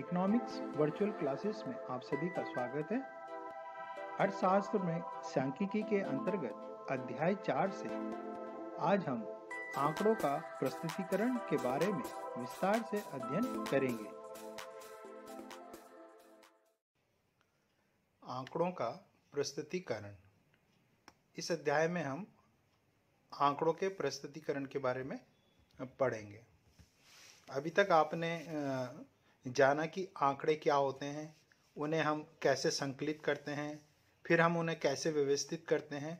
economics virtual classes में आप सभी का स्वागत है अर्थशास्त्र में सांख्यिकी के अंतर्गत अध्याय चार से आज हम आंकड़ों का प्रस्तुतिकरण के बारे में विस्तार से अध्ययन करेंगे आंकड़ों का प्रस्तुतिकरण इस अध्याय में हम आंकड़ों के प्रस्तुतिकरण के बारे में पढ़ेंगे अभी तक आपने जाना कि आंकड़े क्या होते हैं उन्हें हम कैसे संकलित करते हैं फिर हम उन्हें कैसे व्यवस्थित करते हैं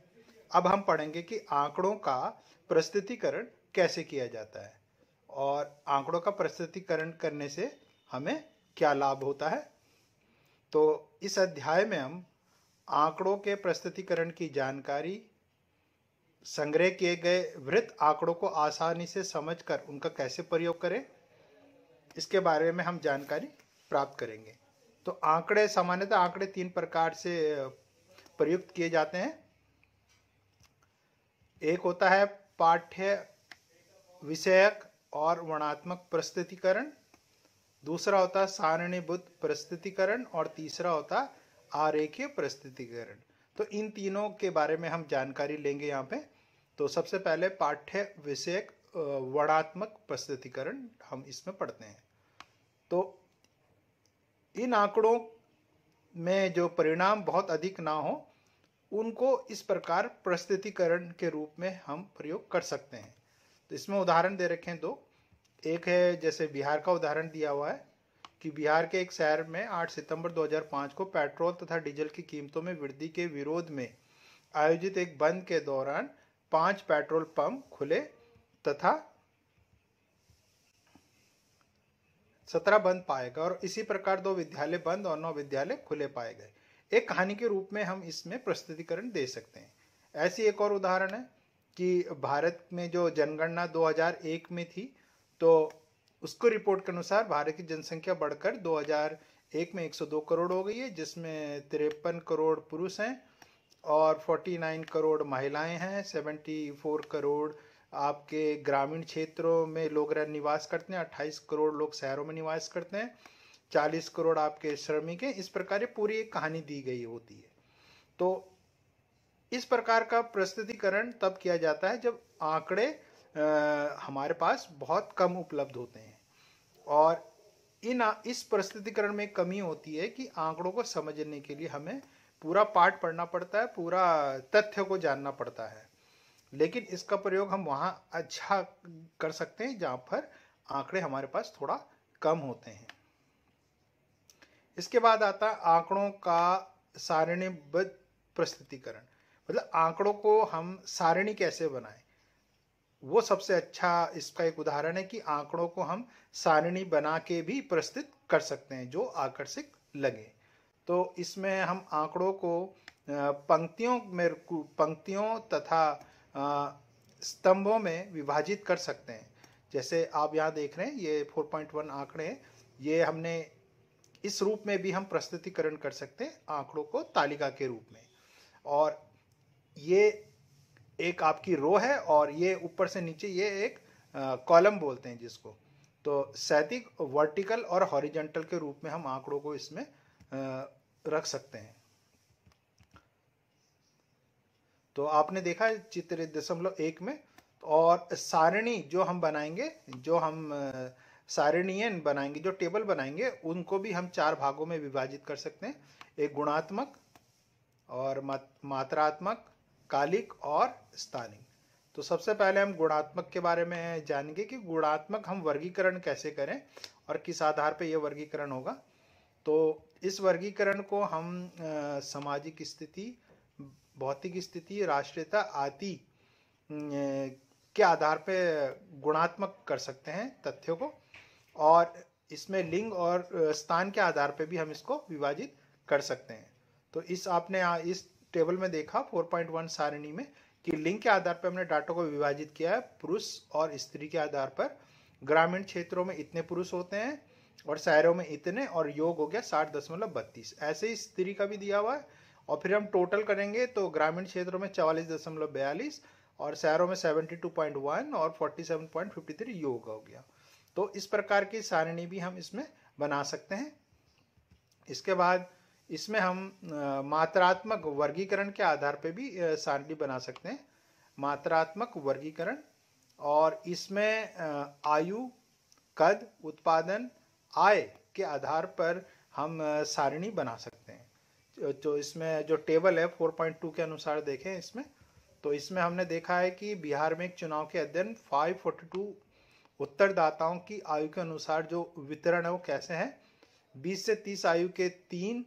अब हम पढ़ेंगे कि आंकड़ों का प्रस्तुतिकरण कैसे किया जाता है और आंकड़ों का प्रस्तुतिकरण करने से हमें क्या लाभ होता है तो इस अध्याय में हम आंकड़ों के प्रस्तुतिकरण की जानकारी संग्रह किए गए वृत्त आंकड़ों को आसानी से समझकर उनका कैसे प्रयोग करें इसके बारे में हम जानकारी प्राप्त करेंगे तो आंकड़े सामान्यतः आंकड़े तीन प्रकार से प्रयुक्त किए जाते हैं एक होता है पाठ्य विषयक और वर्णात्मक प्रस्तुतिकरण दूसरा होता है सारणीबुद्ध प्रस्तुतिकरण और तीसरा होता है आरेखीय प्रस्तुतिकरण तो इन तीनों के बारे में हम जानकारी लेंगे यहाँ पे तो सबसे पहले पाठ्य विषयक वर्णात्मक प्रस्तुतिकरण हम इसमें पढ़ते हैं तो इन आंकड़ों में जो परिणाम बहुत अधिक ना हो उनको इस प्रकार प्रस्तुतिकरण के रूप में हम प्रयोग कर सकते हैं तो इसमें उदाहरण दे रखे हैं दो एक है जैसे बिहार का उदाहरण दिया हुआ है कि बिहार के एक शहर में 8 सितंबर 2005 को पेट्रोल तथा डीजल की कीमतों में वृद्धि के विरोध में आयोजित एक बंद के दौरान पांच पेट्रोल पंप खुले तथा सत्रह बंद पाए गए और इसी प्रकार दो विद्यालय बंद और नौ विद्यालय खुले पाए गए एक कहानी के रूप में हम इसमें प्रस्तुतिकरण दे सकते हैं ऐसी एक और उदाहरण है कि भारत में जो जनगणना 2001 में थी तो उसको रिपोर्ट के अनुसार भारत की जनसंख्या बढ़कर 2001 में 102 करोड़ हो गई है जिसमें तिरपन करोड़ पुरुष हैं और 49 करोड़ महिलाएं हैं 74 करोड़ आपके ग्रामीण क्षेत्रों में लोग निवास करते हैं अट्ठाईस करोड़ लोग शहरों में निवास करते हैं चालीस करोड़ आपके श्रमिक हैं इस प्रकार पूरी एक कहानी दी गई होती है तो इस प्रकार का प्रस्तुतिकरण तब किया जाता है जब आंकड़े हमारे पास बहुत कम उपलब्ध होते हैं और इन इस प्रस्तुतिकरण में कमी होती है कि आंकड़ों को समझने के लिए हमें पूरा पाठ पढ़ना पड़ता है पूरा तथ्य को जानना पड़ता है लेकिन इसका प्रयोग हम वहाँ अच्छा कर सकते हैं जहाँ पर आंकड़े हमारे पास थोड़ा कम होते हैं इसके बाद आता है आंकड़ों का सारणीबद्ध प्रस्तुतिकरण मतलब आंकड़ों को हम सारणी कैसे बनाएं वो सबसे अच्छा इसका एक उदाहरण है कि आंकड़ों को हम सारणी बना के भी प्रस्तुत कर सकते हैं जो आकर्षक लगे तो इसमें हम आंकड़ों को पंक्तियों में पंक्तियों तथा स्तंभों में विभाजित कर सकते हैं जैसे आप यहाँ देख रहे हैं ये 4.1 आंकड़े हैं ये हमने इस रूप में भी हम प्रस्तुतिकरण कर सकते हैं आंकड़ों को तालिका के रूप में और ये एक आपकी रो है और ये ऊपर से नीचे ये एक कॉलम बोलते हैं जिसको तो सैतिक वर्टिकल और हॉरिजेंटल के रूप में हम आंकड़ों को इसमें रख सकते हैं तो आपने देखा चित्र दशमलव एक में और सारणी जो हम बनाएंगे जो हम सारणीयन बनाएंगे जो टेबल बनाएंगे उनको भी हम चार भागों में विभाजित कर सकते हैं एक गुणात्मक और मात्रात्मक कालिक और स्थानिक तो सबसे पहले हम गुणात्मक के बारे में जानेंगे कि गुणात्मक हम वर्गीकरण कैसे करें और किस आधार पर यह वर्गीकरण होगा तो इस वर्गीकरण को हम सामाजिक स्थिति भौतिक स्थिति राष्ट्रीयता आदि के आधार पर गुणात्मक कर सकते हैं तथ्यों को और इसमें लिंग और स्थान के आधार पर भी हम इसको विभाजित कर सकते हैं तो इस आपने इस टेबल में देखा 4.1 सारणी में कि लिंग के आधार पर हमने डाटा को विभाजित किया है पुरुष और स्त्री के आधार पर ग्रामीण क्षेत्रों में इतने पुरुष होते हैं और शहरों में इतने और योग हो गया साठ दशमलव बत्तीस ऐसे ही स्त्री का भी दिया हुआ है और फिर हम टोटल करेंगे तो ग्रामीण क्षेत्रों में चवालीस दशमलव बयालीस और शहरों में सेवेंटी टू पॉइंट वन और forty seven point fifty three योग हो गया तो इस प्रकार की सारणी भी हम इसमें बना सकते हैं इसके बाद इसमें हम मात्रात्मक वर्गीकरण के आधार पर भी सारणी बना सकते हैं मात्रात्मक वर्गीकरण और इसमें आयु कद उत्पादन आय के आधार पर हम सारणी बना सकते हैं जो तो इसमें जो टेबल है 4.2 के अनुसार देखें इसमें तो इसमें हमने देखा है कि बिहार में एक चुनाव के अध्ययन 542 उत्तरदाताओं की आयु के अनुसार जो वितरण है वो कैसे हैं 20 से 30 आयु के तीन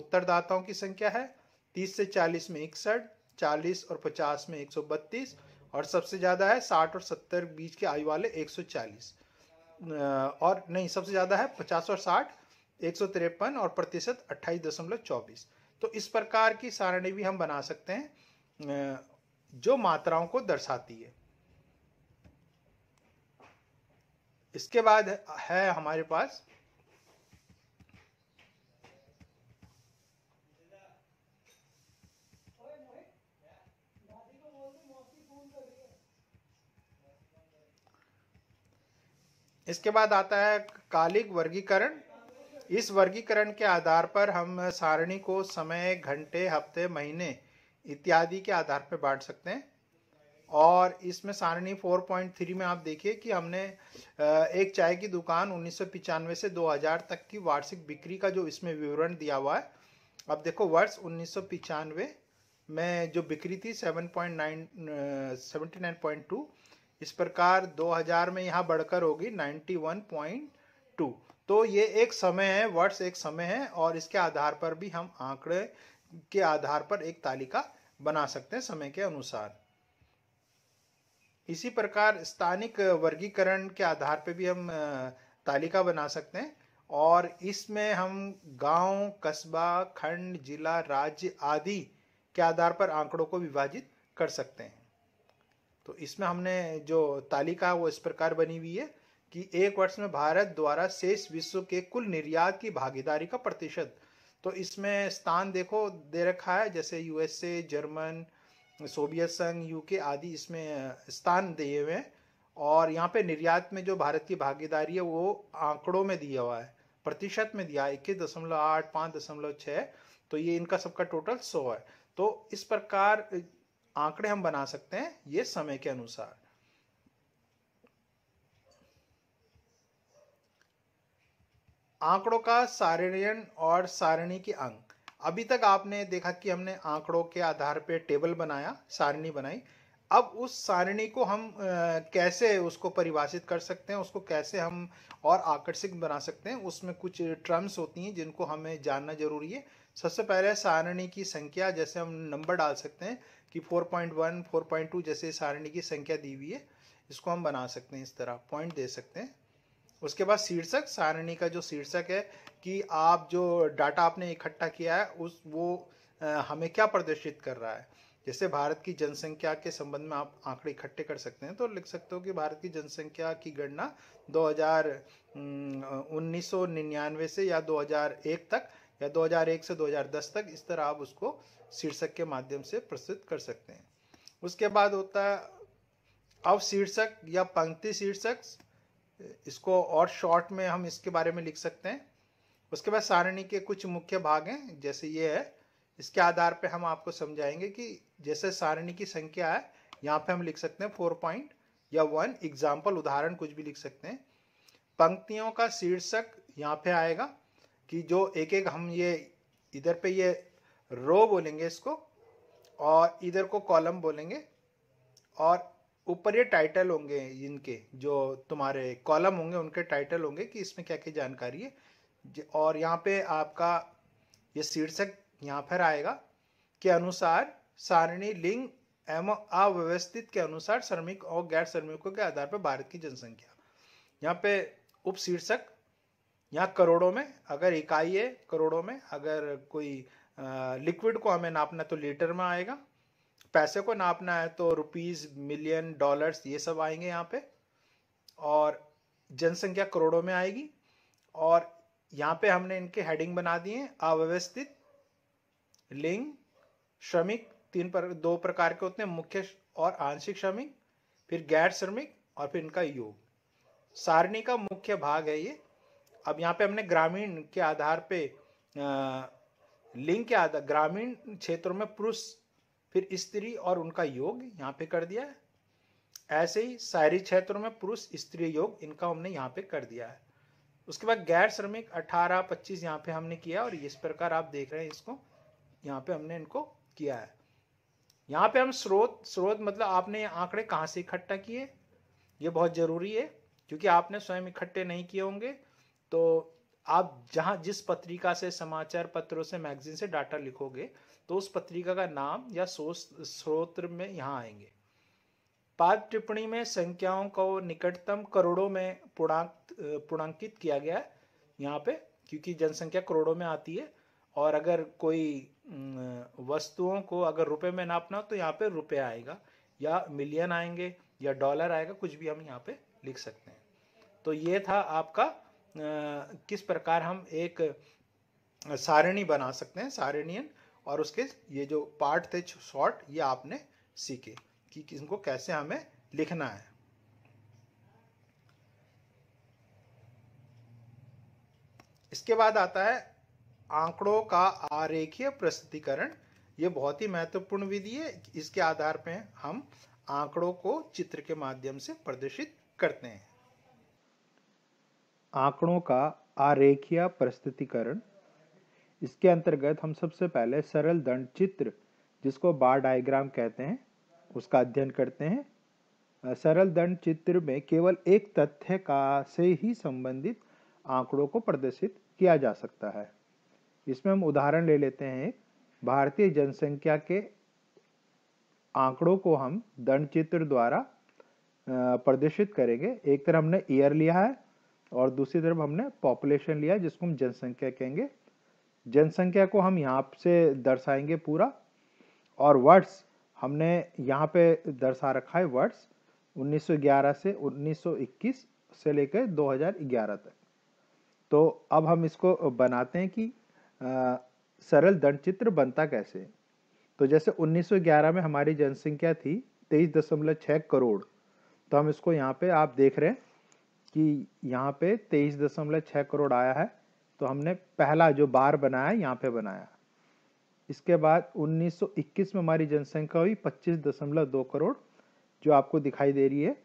उत्तरदाताओं की संख्या है 30 से 40 में इकसठ 40 और 50 में 132 और सबसे ज़्यादा है 60 और 70 बीच के आयु वाले 140 और नहीं सबसे ज़्यादा है पचास और साठ एक और प्रतिशत अट्ठाईस तो इस प्रकार की सारणी भी हम बना सकते हैं जो मात्राओं को दर्शाती है इसके बाद है हमारे पास इसके बाद आता है कालिक वर्गीकरण इस वर्गीकरण के आधार पर हम सारणी को समय घंटे हफ्ते महीने इत्यादि के आधार पर बांट सकते हैं और इसमें सारणी 4.3 में आप देखिए कि हमने एक चाय की दुकान उन्नीस से 2000 तक की वार्षिक बिक्री का जो इसमें विवरण दिया हुआ है अब देखो वर्ष उन्नीस में जो बिक्री थी 7.9 पॉइंट 79.2 इस प्रकार 2000 में यहाँ बढ़कर होगी 91.2 तो ये एक समय है वर्ष एक समय है और इसके आधार पर भी हम आंकड़े के आधार पर एक तालिका बना सकते हैं समय के अनुसार इसी प्रकार स्थानिक वर्गीकरण के आधार पर भी हम तालिका बना सकते हैं और इसमें हम गांव, कस्बा खंड जिला राज्य आदि के आधार पर आंकड़ों को विभाजित कर सकते हैं तो इसमें हमने जो तालिका वो इस प्रकार बनी हुई है कि एक वर्ष में भारत द्वारा शेष विश्व के कुल निर्यात की भागीदारी का प्रतिशत तो इसमें स्थान देखो दे रखा है जैसे यूएसए जर्मन सोवियत संघ यूके आदि इसमें स्थान दिए हुए हैं और यहाँ पे निर्यात में जो भारत की भागीदारी है वो आंकड़ों में दिया हुआ है प्रतिशत में दिया है इक्कीस दशमलव आठ पाँच दशमलव छः तो ये इनका सबका टोटल सौ है तो इस प्रकार आंकड़े हम बना सकते हैं ये समय के अनुसार आंकड़ों का सारणीयन और सारणी के अंक अभी तक आपने देखा कि हमने आंकड़ों के आधार पर टेबल बनाया सारणी बनाई अब उस सारणी को हम कैसे उसको परिभाषित कर सकते हैं उसको कैसे हम और आकर्षित बना सकते हैं उसमें कुछ टर्म्स होती हैं जिनको हमें जानना जरूरी है सबसे पहले सारणी की संख्या जैसे हम नंबर डाल सकते हैं कि 4.1, 4.2 जैसे सारणी की संख्या दी हुई है इसको हम बना सकते हैं इस तरह पॉइंट दे सकते हैं उसके बाद शीर्षक सारणी का जो शीर्षक है कि आप जो डाटा आपने इकट्ठा किया है उस वो हमें क्या प्रदर्शित कर रहा है जैसे भारत की जनसंख्या के संबंध में आप आंकड़े इकट्ठे कर सकते हैं तो लिख सकते हो कि भारत की जनसंख्या की गणना 2000 से या 2001 तक या 2001 से 2010 तक इस तरह आप उसको शीर्षक के माध्यम से प्रस्तुत कर सकते हैं उसके बाद होता है अवशीर्षक या पंक्ति शीर्षक इसको और शॉर्ट में हम इसके बारे में लिख सकते हैं उसके बाद सारणी के कुछ मुख्य भाग हैं जैसे ये है इसके आधार पे हम आपको समझाएंगे कि जैसे सारणी की संख्या है यहाँ पे हम लिख सकते हैं फोर पॉइंट या वन एग्जाम्पल उदाहरण कुछ भी लिख सकते हैं पंक्तियों का शीर्षक यहाँ पे आएगा कि जो एक एक हम ये इधर पे ये रो बोलेंगे इसको और इधर को कॉलम बोलेंगे और ऊपर ये टाइटल होंगे इनके जो तुम्हारे कॉलम होंगे उनके टाइटल होंगे कि इसमें क्या क्या जानकारी है और यहाँ पे आपका ये शीर्षक यहाँ पर आएगा के अनुसार सारणी लिंग एवं अव्यवस्थित के अनुसार श्रमिक और गैर श्रमिकों के आधार पर भारत की जनसंख्या यहाँ पे उप शीर्षक यहाँ करोड़ों में अगर इकाई है करोड़ों में अगर कोई लिक्विड को हमें नापना तो लीटर में आएगा पैसे को नापना है तो रुपीज़ मिलियन डॉलर्स ये सब आएंगे यहाँ पे और जनसंख्या करोड़ों में आएगी और यहाँ पे हमने इनके हेडिंग बना दिए अव्यवस्थित लिंग श्रमिक तीन पर दो प्रकार के होते हैं मुख्य और आंशिक श्रमिक फिर गैर श्रमिक और फिर इनका योग सारणी का मुख्य भाग है ये अब यहाँ पे हमने ग्रामीण के आधार पे लिंग के आधार ग्रामीण क्षेत्रों में पुरुष फिर स्त्री और उनका योग यहाँ पे कर दिया है ऐसे ही शहरी क्षेत्रों में पुरुष स्त्री योग इनका हमने यहाँ पे कर दिया है उसके बाद गैर श्रमिक 18 25 यहाँ पे हमने किया और इस प्रकार आप देख रहे हैं इसको यहाँ पे हमने इनको किया है यहाँ पे हम स्रोत स्रोत मतलब आपने आंकड़े कहाँ से इकट्ठा किए ये बहुत जरूरी है क्योंकि आपने स्वयं इकट्ठे नहीं किए होंगे तो आप जहाँ जिस पत्रिका से समाचार पत्रों से मैगजीन से डाटा लिखोगे तो उस पत्रिका का नाम या स्रोत में यहाँ आएंगे पाद टिप्पणी में संख्याओं को निकटतम करोड़ों में पूर्णांक पूर्णांकित किया गया है यहाँ पे क्योंकि जनसंख्या करोड़ों में आती है और अगर कोई वस्तुओं को अगर रुपए में नापना तो यहाँ पे रुपए आएगा या मिलियन आएंगे या डॉलर आएगा कुछ भी हम यहाँ पे लिख सकते हैं तो ये था आपका किस प्रकार हम एक सारणी बना सकते हैं सारणियन और उसके ये जो पार्ट थे शॉर्ट ये आपने सीखे कि इनको कैसे हमें लिखना है इसके बाद आता है आंकड़ों का आरेखीय प्रस्तुतिकरण ये बहुत ही महत्वपूर्ण विधि है इसके आधार पर हम आंकड़ों को चित्र के माध्यम से प्रदर्शित करते हैं आंकड़ों का आरेखीय प्रस्तुतिकरण इसके अंतर्गत हम सबसे पहले सरल दंड चित्र जिसको बार डायग्राम कहते हैं उसका अध्ययन करते हैं सरल दंड चित्र में केवल एक तथ्य का से ही संबंधित आंकड़ों को प्रदर्शित किया जा सकता है इसमें हम उदाहरण ले लेते हैं भारतीय जनसंख्या के आंकड़ों को हम दंड चित्र द्वारा प्रदर्शित करेंगे एक तरह हमने ईयर लिया है और दूसरी तरफ हमने पॉपुलेशन लिया जिसको हम जनसंख्या कहेंगे जनसंख्या को हम यहाँ से दर्शाएंगे पूरा और वर्ड्स हमने यहाँ पे दर्शा रखा है वर्ड्स 1911 से 1921 से लेकर 2011 तक तो अब हम इसको बनाते हैं कि आ, सरल दंड चित्र बनता कैसे तो जैसे 1911 में हमारी जनसंख्या थी तेईस करोड़ तो हम इसको यहाँ पे आप देख रहे हैं कि यहाँ पे तेईस दशमलव छः करोड़ आया है तो हमने पहला जो बार बनाया यहाँ पे बनाया इसके बाद 1921 में हमारी जनसंख्या हुई पच्चीस दशमलव दो करोड़ जो आपको दिखाई दे रही है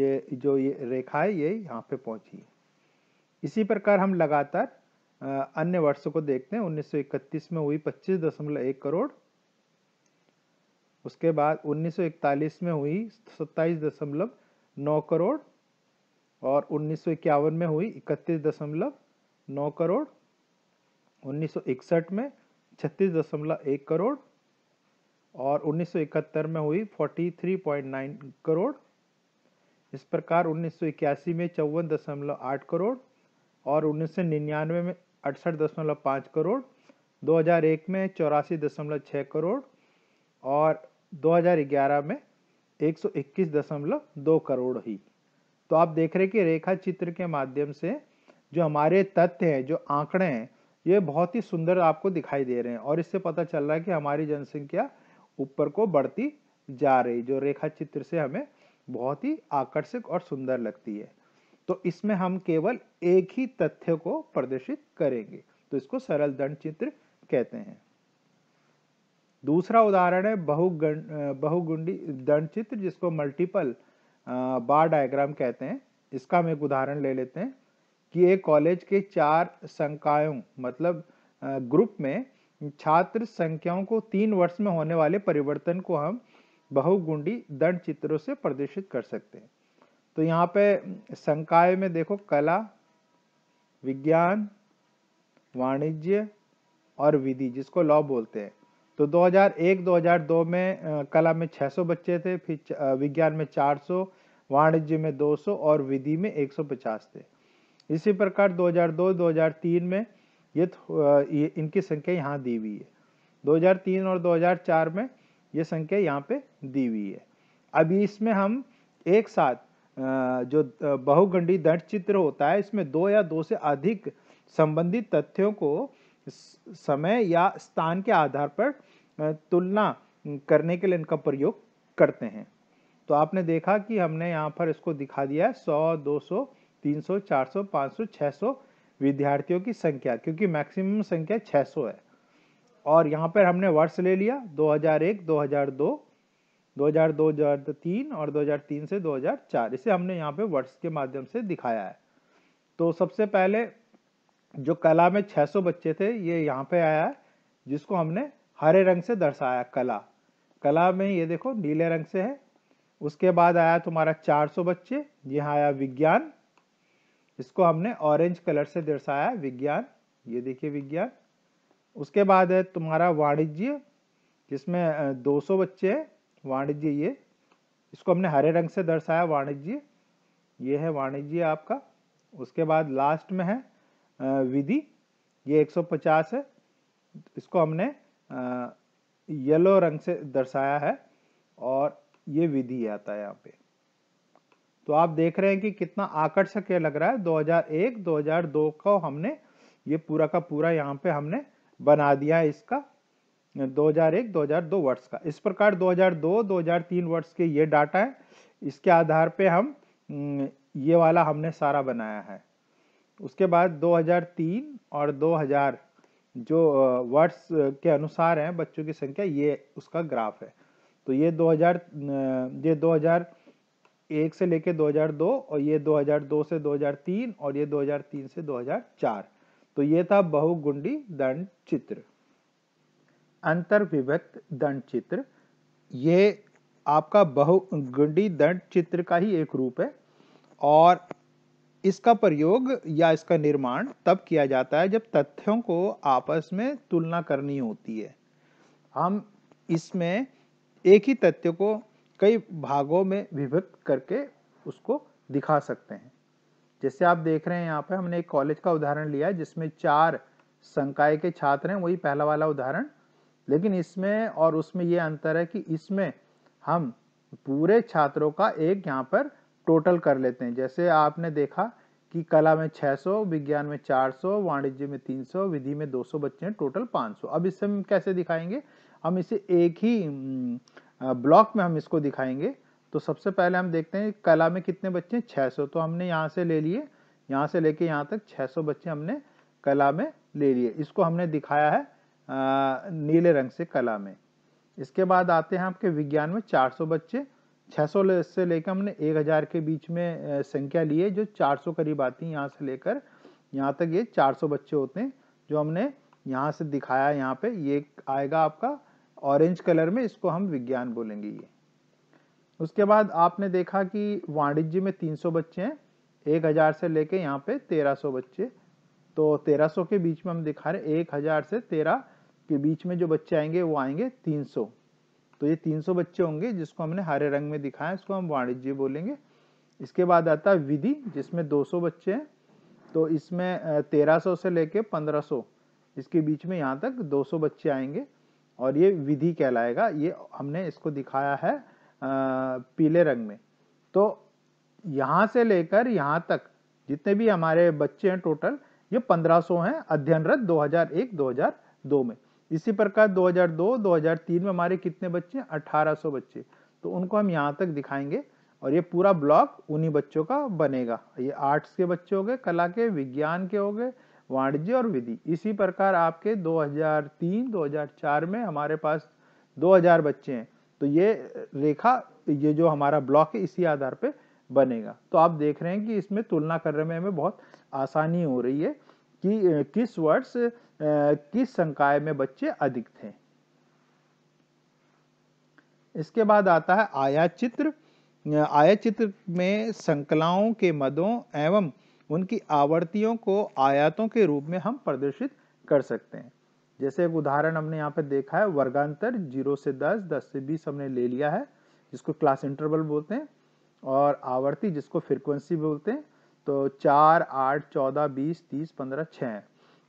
ये जो ये रेखा है ये यहाँ पे पहुँची इसी प्रकार हम लगातार अन्य वर्षों को देखते हैं 1931 में हुई एक करोड़ उसके बाद 1941 में हुई सत्ताईस दशमलव नौ करोड़ और उन्नीस में हुई इकतीस दशमलव नौ करोड़ उन्नीस में छत्तीस दशमलव एक करोड़ और उन्नीस में हुई 43.9 करोड़ इस प्रकार उन्नीस में चौवन दशमलव आठ करोड़ और 1999 में अड़सठ दशमलव पाँच करोड़ 2001 में चौरासी दशमलव छः करोड़ और 2011 में एक दशमलव दो करोड़ ही तो आप देख रहे कि रेखा चित्र के माध्यम से जो हमारे तथ्य हैं जो आंकड़े हैं ये बहुत ही सुंदर आपको दिखाई दे रहे हैं और इससे पता चल रहा है कि हमारी जनसंख्या ऊपर को बढ़ती जा रही जो रेखा चित्र से हमें बहुत ही आकर्षक और सुंदर लगती है तो इसमें हम केवल एक ही तथ्य को प्रदर्शित करेंगे तो इसको सरल दंड चित्र कहते हैं दूसरा उदाहरण है बहुगुण बहुगुंडी दंड चित्र जिसको मल्टीपल बार डायग्राम कहते हैं इसका हम एक उदाहरण ले लेते हैं कि एक कॉलेज के चार संकायों मतलब ग्रुप में छात्र संख्याओं को तीन वर्ष में होने वाले परिवर्तन को हम बहुगुंडी दंड चित्रों से प्रदर्शित कर सकते हैं तो यहाँ पे संकाय में देखो कला विज्ञान वाणिज्य और विधि जिसको लॉ बोलते हैं तो 2001-2002 में कला में 600 बच्चे थे फिर विज्ञान में 400 वाणिज्य में 200 और विधि में 150 थे इसी प्रकार 2002-2003 में ये, ये इनकी संख्या यहाँ दी हुई है 2003 और 2004 में ये संख्या यहाँ पे दी हुई है अभी इसमें हम एक साथ जो बहुगंडी दंड चित्र होता है इसमें दो या दो से अधिक संबंधित तथ्यों को समय या स्थान के आधार पर तुलना करने के लिए इनका प्रयोग करते हैं तो आपने देखा कि हमने यहाँ पर इसको दिखा दिया है सौ दो सौ तीन सौ चार सौ पाँच सौ छः सौ विद्यार्थियों की संख्या क्योंकि मैक्सिमम संख्या 600 है और यहाँ पर हमने वर्ष ले लिया 2001, 2002, 2002, तीन और 2003 से 2004 इसे हमने यहाँ पे वर्ष के माध्यम से दिखाया है तो सबसे पहले जो कला में 600 बच्चे थे ये यहाँ पे आया है जिसको हमने हरे रंग से दर्शाया कला कला में ये देखो नीले रंग से है उसके बाद आया तुम्हारा 400 बच्चे यहाँ आया विज्ञान इसको हमने ऑरेंज कलर से दर्शाया विज्ञान ये देखिए विज्ञान उसके बाद है तुम्हारा वाणिज्य जिसमें 200 बच्चे हैं वाणिज्य ये इसको हमने हरे रंग से दर्शाया वाणिज्य ये है वाणिज्य आपका उसके बाद लास्ट में है विधि ये 150 है इसको हमने येलो रंग से दर्शाया है और ये विधि आता है यहाँ पे तो आप देख रहे हैं कि कितना आकर्षक यह लग रहा है 2001 2002 को हमने ये पूरा का पूरा यहाँ पे हमने बना दिया है इसका 2001 2002 वर्ष का इस प्रकार 2002 2003 वर्ष के ये डाटा है इसके आधार पे हम ये वाला हमने सारा बनाया है उसके बाद 2003 और 2000 जो वर्ष के अनुसार हैं बच्चों की संख्या ये उसका ग्राफ है तो ये 2000 ये 2001 से लेके 2002 और ये 2002 से 2003 और ये 2003 से 2004 तो ये था बहुगुंडी दंड चित्र अंतर्विभक्त दंड चित्र ये आपका बहुगुंडी दंड चित्र का ही एक रूप है और इसका प्रयोग या इसका निर्माण तब किया जाता है जब तथ्यों को आपस में तुलना करनी होती है हम इसमें एक ही तथ्य को कई भागों में विभक्त करके उसको दिखा सकते हैं जैसे आप देख रहे हैं यहाँ पे हमने एक कॉलेज का उदाहरण लिया है जिसमें चार संकाय के छात्र हैं वही पहला वाला उदाहरण लेकिन इसमें और उसमें ये अंतर है कि इसमें हम पूरे छात्रों का एक यहाँ पर टोटल कर लेते हैं जैसे आपने देखा कि कला में 600 विज्ञान में 400 वाणिज्य में 300 विधि में 200 बच्चे हैं टोटल 500 अब इससे हम कैसे दिखाएंगे हम इसे एक ही ब्लॉक में हम इसको दिखाएंगे तो सबसे पहले हम देखते हैं कला में कितने बच्चे हैं 600 तो हमने यहाँ से ले लिए यहाँ से लेके यहाँ तक 600 बच्चे हमने कला में ले लिए इसको हमने दिखाया है नीले रंग से कला में इसके बाद आते हैं आपके विज्ञान में 400 बच्चे 600 से लेकर हमने 1000 के बीच में संख्या ली है जो 400 करीब आती है यहाँ से लेकर यहाँ तक ये 400 बच्चे होते हैं जो हमने यहाँ से दिखाया यहाँ पे ये आएगा आपका ऑरेंज कलर में इसको हम विज्ञान बोलेंगे ये उसके बाद आपने देखा कि वाणिज्य में 300 बच्चे हैं 1000 से लेके यहाँ पे 1300 बच्चे तो 1300 के बीच में हम दिखा रहे हैं एक से तेरह के बीच में जो बच्चे आएंगे वो आएंगे सौ तो ये 300 बच्चे होंगे जिसको हमने हरे रंग में दिखाया इसको हम वाणिज्य बोलेंगे इसके बाद आता है विधि जिसमें 200 बच्चे हैं तो इसमें 1300 से लेके 1500 इसके बीच में यहाँ तक 200 बच्चे आएंगे और ये विधि कहलाएगा ये हमने इसको दिखाया है पीले रंग में तो यहाँ से लेकर यहाँ तक जितने भी हमारे बच्चे हैं टोटल ये 1500 हैं अध्ययनरत 2001-2002 में इसी प्रकार 2002 2003 में हमारे कितने बच्चे 1800 बच्चे तो उनको हम यहाँ तक दिखाएंगे और ये पूरा ब्लॉक उन्हीं बच्चों का बनेगा ये आर्ट्स के बच्चे हो गए कला के विज्ञान के हो गए वाणिज्य और विधि इसी प्रकार आपके 2003 2004 में हमारे पास 2000 बच्चे हैं तो ये रेखा ये जो हमारा ब्लॉक है इसी आधार पर बनेगा तो आप देख रहे हैं कि इसमें तुलना करने में हमें बहुत आसानी हो रही है कि किस वर्ड्स किस संकाय में बच्चे अधिक थे इसके बाद आता है आया चित्र आया चित्र में संकलाओं के मदों एवं उनकी आवर्तियों को आयातों के रूप में हम प्रदर्शित कर सकते हैं जैसे एक उदाहरण हमने यहाँ पे देखा है वर्गांतर जीरो से दस दस से बीस हमने ले लिया है जिसको क्लास इंटरवल बोलते हैं और आवर्ती जिसको फ्रिक्वेंसी बोलते हैं तो चार आठ चौदह बीस तीस पंद्रह छः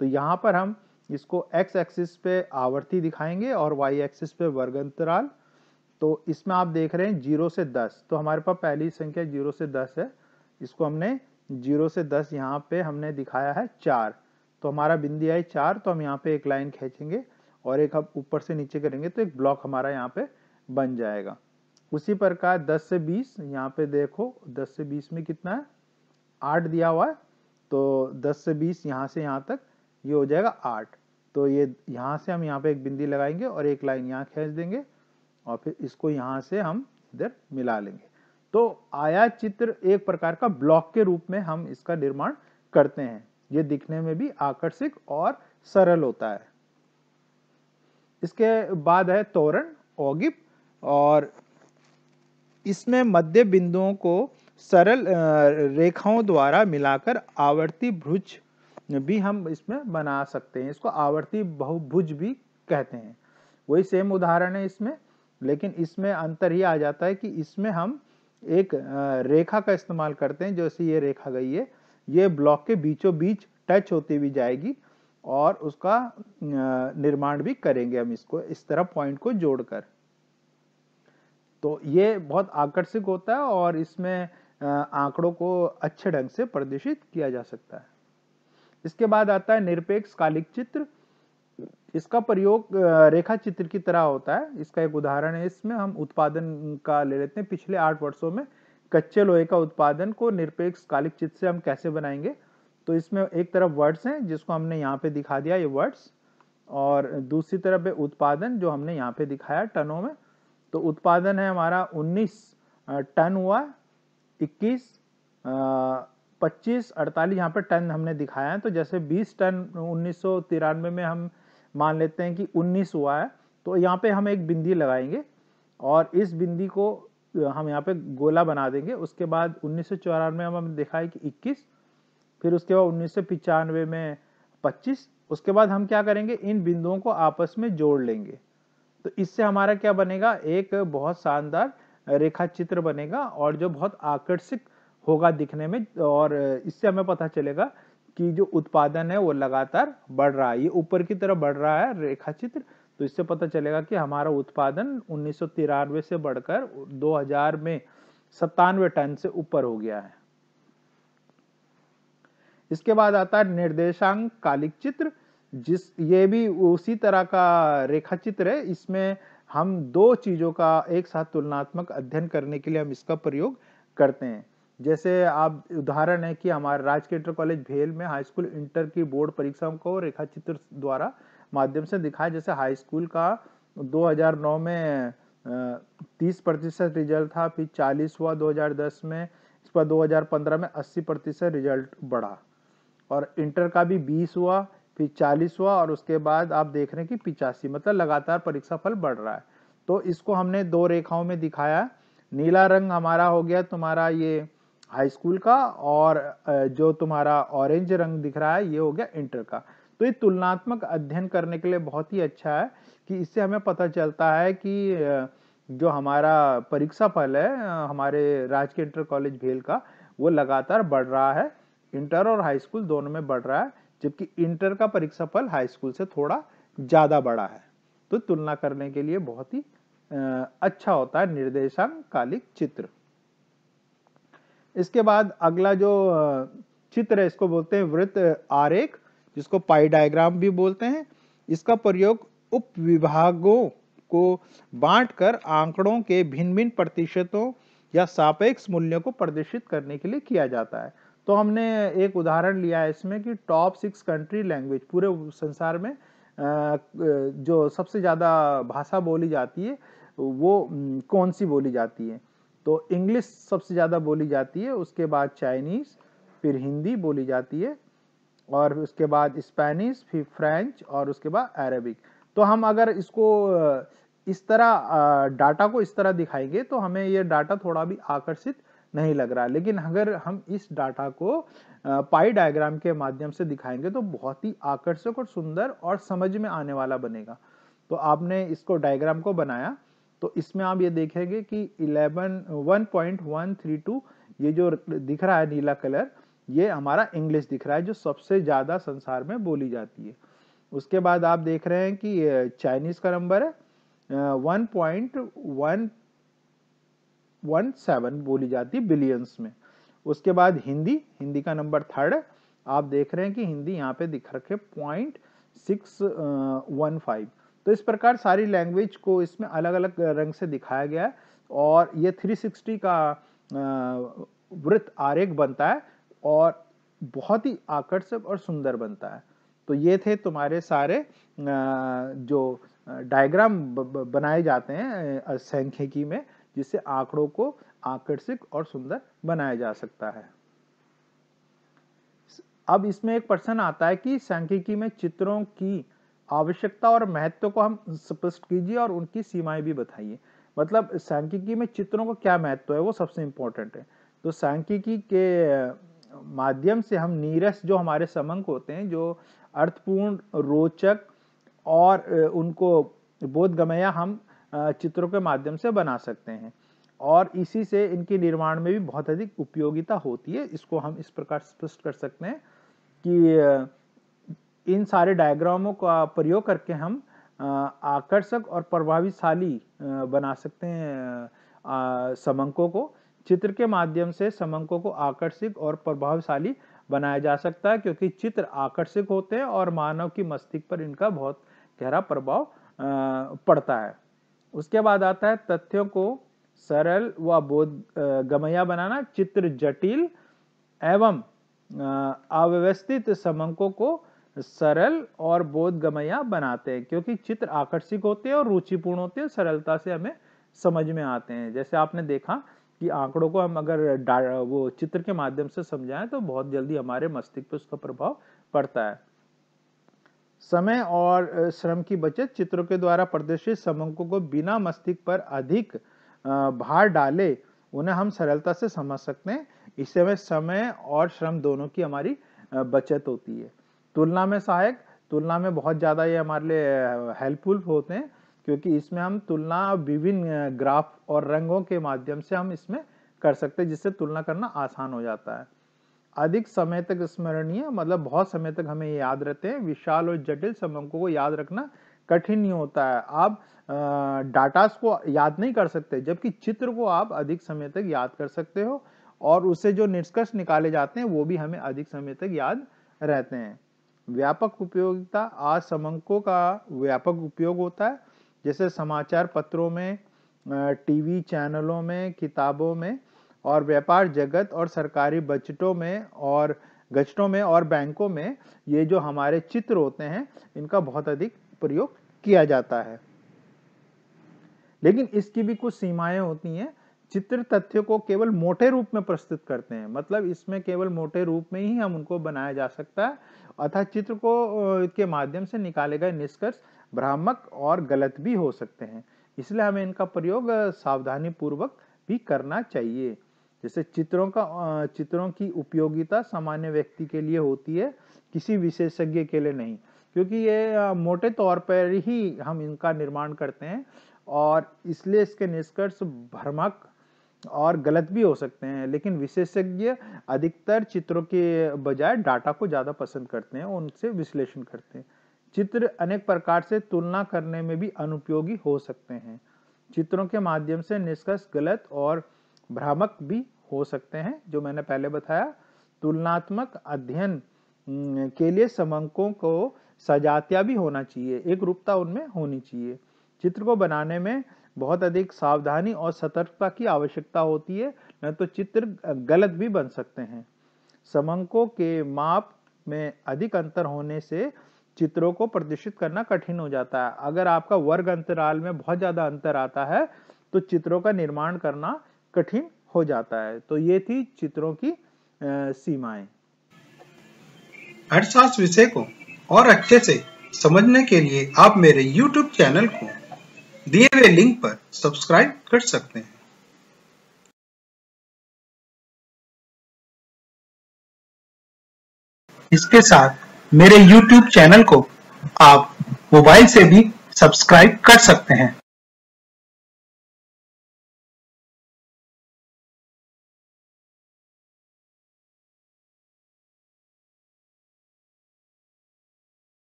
तो यहाँ पर हम इसको x एक्सिस पे आवर्ती दिखाएंगे और y एक्सिस पे वर्ग अंतराल तो इसमें आप देख रहे हैं जीरो से दस तो हमारे पास पहली संख्या जीरो से दस है इसको हमने जीरो से दस यहाँ पे हमने दिखाया है चार तो हमारा बिंदी आई चार तो हम यहाँ पे एक लाइन खींचेंगे और एक अब ऊपर से नीचे करेंगे तो एक ब्लॉक हमारा यहाँ पे बन जाएगा उसी प्रकार 10 से 20 यहाँ पे देखो 10 से 20 में कितना है आठ दिया हुआ है तो 10 से 20 यहाँ से यहाँ तक ये हो जाएगा आठ तो ये यहाँ से हम यहाँ पे एक बिंदी लगाएंगे और एक लाइन यहाँ खींच देंगे और फिर इसको यहाँ से हम इधर मिला लेंगे तो आया चित्र एक प्रकार का ब्लॉक के रूप में हम इसका निर्माण करते हैं ये दिखने में भी आकर्षक और सरल होता है इसके बाद है तोरण ओगिप और इसमें मध्य बिंदुओं को सरल रेखाओं द्वारा मिलाकर आवर्ती भ्रुज भी हम इसमें बना सकते हैं इसको आवर्ती बहुभुज भी कहते हैं वही सेम उदाहरण है इसमें लेकिन इसमें अंतर ही आ जाता है कि इसमें हम एक रेखा का इस्तेमाल करते हैं जैसे ये रेखा गई है ये ब्लॉक के बीचों बीच टच होती हुई जाएगी और उसका निर्माण भी करेंगे हम इसको इस तरह पॉइंट को जोड़कर तो ये बहुत आकर्षक होता है और इसमें आंकड़ों को अच्छे ढंग से प्रदर्शित किया जा सकता है इसके बाद आता है निरपेक्ष कालिक चित्र इसका प्रयोग रेखा चित्र की तरह होता है इसका एक उदाहरण है इसमें हम उत्पादन का ले लेते हैं पिछले आठ वर्षों में कच्चे लोहे का उत्पादन को निरपेक्ष कालिक चित्र से हम कैसे बनाएंगे तो इसमें एक तरफ वर्ड्स हैं जिसको हमने यहाँ पे दिखा दिया ये वर्ड्स और दूसरी तरफ है उत्पादन जो हमने यहाँ पे दिखाया टनों में तो उत्पादन है हमारा 19 टन हुआ 21 पच्चीस अड़तालीस यहाँ पर टन हमने दिखाया है तो जैसे बीस टन उन्नीस में हम मान लेते हैं कि उन्नीस हुआ है तो यहाँ पर हम एक बिंदी लगाएंगे और इस बिंदी को हम यहाँ पे गोला बना देंगे उसके बाद उन्नीस में हम हमने देखा है कि इक्कीस फिर उसके बाद उन्नीस में पच्चीस उसके बाद हम क्या करेंगे इन बिंदुओं को आपस में जोड़ लेंगे तो इससे हमारा क्या बनेगा एक बहुत शानदार रेखा चित्र बनेगा और जो बहुत आकर्षक होगा दिखने में और इससे हमें पता चलेगा कि जो उत्पादन है वो लगातार बढ़ रहा है ये ऊपर की तरफ बढ़ रहा है रेखा चित्र तो इससे पता चलेगा कि हमारा उत्पादन उन्नीस से बढ़कर 2000 में सत्तानवे टन से ऊपर हो गया है इसके बाद आता है निर्देशांक कालिक चित्र जिस ये भी उसी तरह का रेखा चित्र है इसमें हम दो चीजों का एक साथ तुलनात्मक अध्ययन करने के लिए हम इसका प्रयोग करते हैं जैसे आप उदाहरण है कि हमारे राजकीय इंटर कॉलेज भेल में हाई स्कूल इंटर की बोर्ड परीक्षाओं को रेखा चित्र द्वारा माध्यम से दिखाया जैसे हाई स्कूल का 2009 में तीस प्रतिशत रिजल्ट था फिर चालीस हुआ 2010 में इस पर 2015 में 80 प्रतिशत रिजल्ट बढ़ा और इंटर का भी 20 हुआ फिर 40 हुआ और उसके बाद आप देख रहे हैं कि पिचासी मतलब लगातार परीक्षा फल बढ़ रहा है तो इसको हमने दो रेखाओं में दिखाया नीला रंग हमारा हो गया तुम्हारा ये हाई स्कूल का और जो तुम्हारा ऑरेंज रंग दिख रहा है ये हो गया इंटर का तो ये तुलनात्मक अध्ययन करने के लिए बहुत ही अच्छा है कि इससे हमें पता चलता है कि जो हमारा परीक्षा फल है हमारे राजकीय इंटर कॉलेज भेल का वो लगातार बढ़ रहा है इंटर और हाई स्कूल दोनों में बढ़ रहा है जबकि इंटर का परीक्षा फल हाई स्कूल से थोड़ा ज़्यादा बड़ा है तो तुलना करने के लिए बहुत ही अच्छा होता है निर्देशांकालिक चित्र इसके बाद अगला जो चित्र है इसको बोलते हैं वृत्त आरेख जिसको पाई डायग्राम भी बोलते हैं इसका प्रयोग उप विभागों को बांटकर आंकड़ों के भिन्न भिन्न प्रतिशतों या सापेक्ष मूल्यों को प्रदर्शित करने के लिए किया जाता है तो हमने एक उदाहरण लिया है इसमें कि टॉप सिक्स कंट्री लैंग्वेज पूरे संसार में जो सबसे ज़्यादा भाषा बोली जाती है वो कौन सी बोली जाती है तो इंग्लिश सबसे ज़्यादा बोली जाती है उसके बाद चाइनीज़ फिर हिंदी बोली जाती है और उसके बाद स्पेनिश फिर फ्रेंच और उसके बाद अरबिक तो हम अगर इसको इस तरह डाटा को इस तरह दिखाएंगे तो हमें ये डाटा थोड़ा भी आकर्षित नहीं लग रहा लेकिन अगर हम इस डाटा को पाई डायग्राम के माध्यम से दिखाएंगे तो बहुत ही आकर्षक और सुंदर और समझ में आने वाला बनेगा तो आपने इसको डायग्राम को बनाया तो इसमें आप ये देखेंगे कि 11 1.132 ये जो दिख रहा है नीला कलर ये हमारा इंग्लिश दिख रहा है जो सबसे ज़्यादा संसार में बोली जाती है उसके बाद आप देख रहे हैं कि चाइनीज़ का नंबर है one point one one seven बोली जाती है बिलियंस में उसके बाद हिंदी हिंदी का नंबर थर्ड है आप देख रहे हैं कि हिंदी यहाँ पे दिख रखे पॉइंट सिक्स वन फाइव तो इस प्रकार सारी लैंग्वेज को इसमें अलग अलग रंग से दिखाया गया है और ये 360 का वृत्त आरेख बनता है और बहुत ही आकर्षक और सुंदर बनता है तो ये थे तुम्हारे सारे जो डायग्राम बनाए जाते हैं संख्यिकी में जिससे आंकड़ों को आकर्षक और सुंदर बनाया जा सकता है अब इसमें एक प्रश्न आता है कि संख्यिकी में चित्रों की आवश्यकता और महत्व को हम स्पष्ट कीजिए और उनकी सीमाएं भी बताइए मतलब सांख्यिकी में चित्रों को क्या महत्व है वो सबसे इम्पोर्टेंट है तो सांख्यिकी के माध्यम से हम नीरस जो हमारे समंक होते हैं जो अर्थपूर्ण रोचक और उनको बोधगमया हम चित्रों के माध्यम से बना सकते हैं और इसी से इनके निर्माण में भी बहुत अधिक उपयोगिता होती है इसको हम इस प्रकार स्पष्ट कर सकते हैं कि इन सारे डायग्रामों का प्रयोग करके हम आकर्षक और प्रभावशाली बना सकते हैं समंकों को चित्र के माध्यम से समंकों को आकर्षक और प्रभावशाली बनाया जा सकता है क्योंकि चित्र आकर्षक होते हैं और मानव की मस्तिष्क पर इनका बहुत गहरा प्रभाव पड़ता है उसके बाद आता है तथ्यों को सरल व बोध गमया बनाना चित्र जटिल एवं अव्यवस्थित समंकों को सरल और बोधगमया बनाते हैं क्योंकि चित्र आकर्षक होते हैं और रुचिपूर्ण होते हैं सरलता से हमें समझ में आते हैं जैसे आपने देखा कि आंकड़ों को हम अगर वो चित्र के माध्यम से समझाएं तो बहुत जल्दी हमारे मस्तिष्क पर उसका प्रभाव पड़ता है समय और श्रम की बचत चित्रों के द्वारा प्रदर्शित समंकों को बिना मस्तिष्क पर अधिक भार डाले उन्हें हम सरलता से समझ सकते हैं इससे हमें समय और श्रम दोनों की हमारी बचत होती है तुलना में सहायक तुलना में बहुत ज़्यादा ये हमारे लिए हेल्पफुल होते हैं क्योंकि इसमें हम तुलना विभिन्न ग्राफ और रंगों के माध्यम से हम इसमें कर सकते हैं जिससे तुलना करना आसान हो जाता है अधिक समय तक स्मरणीय मतलब बहुत समय तक हमें याद रहते हैं विशाल और जटिल समंकों को याद रखना कठिन नहीं होता है आप डाटास को याद नहीं कर सकते जबकि चित्र को आप अधिक समय तक याद कर सकते हो और उससे जो निष्कर्ष निकाले जाते हैं वो भी हमें अधिक समय तक याद रहते हैं व्यापक उपयोगिता असमंकों का व्यापक उपयोग होता है जैसे समाचार पत्रों में टीवी चैनलों में किताबों में और व्यापार जगत और सरकारी बजटों में और गजटों में और बैंकों में ये जो हमारे चित्र होते हैं इनका बहुत अधिक प्रयोग किया जाता है लेकिन इसकी भी कुछ सीमाएं होती हैं चित्र तथ्य को केवल मोटे रूप में प्रस्तुत करते हैं मतलब इसमें केवल मोटे रूप में ही हम उनको बनाया जा सकता है अर्थात चित्र को के माध्यम से निकाले गए निष्कर्ष भ्रामक और गलत भी हो सकते हैं इसलिए हमें इनका प्रयोग सावधानी पूर्वक भी करना चाहिए जैसे चित्रों का चित्रों की उपयोगिता सामान्य व्यक्ति के लिए होती है किसी विशेषज्ञ के लिए नहीं क्योंकि ये मोटे तौर पर ही हम इनका निर्माण करते हैं और इसलिए इसके निष्कर्ष भ्रमक और गलत भी हो सकते हैं लेकिन विशेषज्ञ अधिकतर चित्रों के बजाय डाटा को ज़्यादा पसंद करते हैं उनसे विश्लेषण करते हैं चित्र अनेक प्रकार से तुलना करने में भी अनुपयोगी हो सकते हैं चित्रों के माध्यम से निष्कर्ष गलत और भ्रामक भी हो सकते हैं जो मैंने पहले बताया तुलनात्मक अध्ययन के लिए समंकों को सजातिया भी होना चाहिए एक रूपता उनमें होनी चाहिए चित्र को बनाने में बहुत अधिक सावधानी और सतर्कता की आवश्यकता होती है न तो चित्र गलत भी बन सकते हैं समंकों के माप में अधिक अंतर होने से चित्रों को प्रदर्शित करना कठिन हो जाता है अगर आपका वर्ग अंतराल में बहुत ज्यादा अंतर आता है तो चित्रों का निर्माण करना कठिन हो जाता है तो ये थी चित्रों की सीमाएं अर्थशास्त्र विषय को और अच्छे से समझने के लिए आप मेरे YouTube चैनल को दिए हुए लिंक पर सब्सक्राइब कर सकते हैं इसके साथ मेरे YouTube चैनल को आप मोबाइल से भी सब्सक्राइब कर सकते हैं